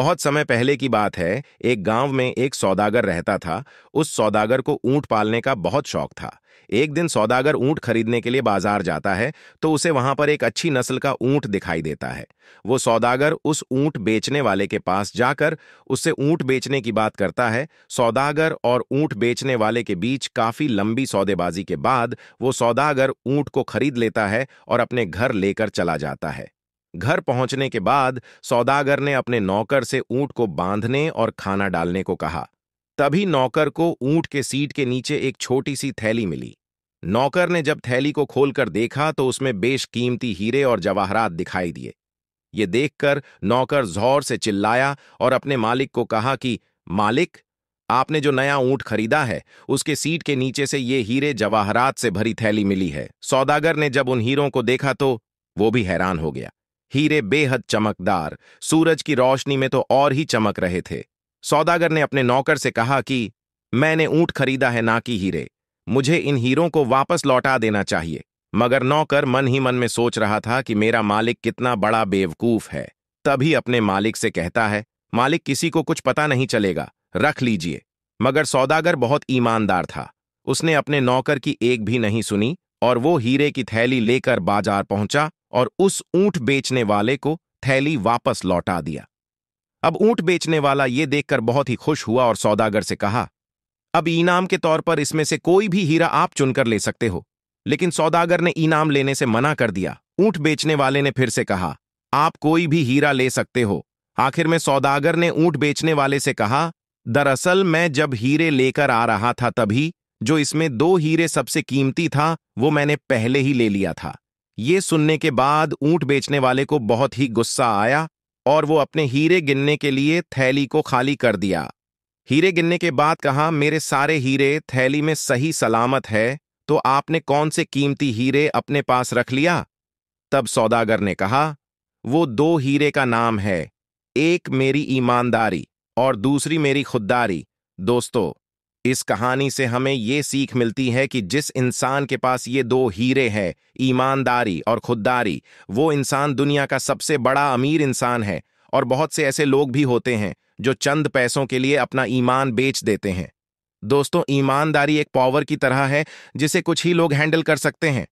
बहुत समय पहले की बात है एक गांव में एक सौदागर रहता था उस सौदागर को ऊंट पालने का बहुत शौक था एक दिन सौदागर ऊंट खरीदने के लिए बाजार जाता है तो उसे वहां पर एक अच्छी नस्ल का ऊंट दिखाई देता है वो सौदागर उस ऊंट बेचने वाले के पास जाकर उससे ऊंट बेचने की बात करता है सौदागर और ऊंट बेचने वाले के बीच काफी लंबी सौदेबाजी के बाद वो सौदागर ऊंट को खरीद लेता है और अपने घर लेकर चला जाता है घर पहुंचने के बाद सौदागर ने अपने नौकर से ऊंट को बांधने और खाना डालने को कहा तभी नौकर को ऊंट के सीट के नीचे एक छोटी सी थैली मिली नौकर ने जब थैली को खोलकर देखा तो उसमें बेशकीमती हीरे और जवाहरात दिखाई दिए ये देखकर नौकर जोर से चिल्लाया और अपने मालिक को कहा कि मालिक आपने जो नया ऊंट खरीदा है उसके सीट के नीचे से ये हीरे जवाहरात से भरी थैली मिली है सौदागर ने जब उन हीरों को देखा तो वो भी हैरान हो गया हीरे बेहद चमकदार सूरज की रोशनी में तो और ही चमक रहे थे सौदागर ने अपने नौकर से कहा कि मैंने ऊंट खरीदा है ना कि हीरे मुझे इन हीरों को वापस लौटा देना चाहिए मगर नौकर मन ही मन में सोच रहा था कि मेरा मालिक कितना बड़ा बेवकूफ है तभी अपने मालिक से कहता है मालिक किसी को कुछ पता नहीं चलेगा रख लीजिए मगर सौदागर बहुत ईमानदार था उसने अपने नौकर की एक भी नहीं सुनी और वो हीरे की थैली लेकर बाजार पहुंचा और उस ऊंट बेचने वाले को थैली वापस लौटा दिया अब ऊंट बेचने वाला ये देखकर बहुत ही खुश हुआ और सौदागर से कहा अब इनाम के तौर पर इसमें से कोई भी हीरा आप चुनकर ले सकते हो लेकिन सौदागर ने इनाम लेने से मना कर दिया ऊंट बेचने वाले ने फिर से कहा आप कोई भी हीरा ले सकते हो आखिर में सौदागर ने ऊंट बेचने वाले से कहा दरअसल मैं जब हीरे लेकर आ रहा था तभी जो इसमें दो हीरे सबसे कीमती था वो मैंने पहले ही ले लिया था ये सुनने के बाद ऊंट बेचने वाले को बहुत ही गुस्सा आया और वो अपने हीरे गिनने के लिए थैली को खाली कर दिया हीरे गिनने के बाद कहा मेरे सारे हीरे थैली में सही सलामत है तो आपने कौन से कीमती हीरे अपने पास रख लिया तब सौदागर ने कहा वो दो हीरे का नाम है एक मेरी ईमानदारी और दूसरी मेरी खुददारी दोस्तों इस कहानी से हमें ये सीख मिलती है कि जिस इंसान के पास ये दो हीरे हैं ईमानदारी और खुददारी वो इंसान दुनिया का सबसे बड़ा अमीर इंसान है और बहुत से ऐसे लोग भी होते हैं जो चंद पैसों के लिए अपना ईमान बेच देते हैं दोस्तों ईमानदारी एक पावर की तरह है जिसे कुछ ही लोग हैंडल कर सकते हैं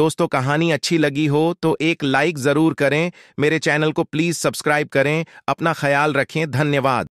दोस्तों कहानी अच्छी लगी हो तो एक लाइक ज़रूर करें मेरे चैनल को प्लीज़ सब्सक्राइब करें अपना ख्याल रखें धन्यवाद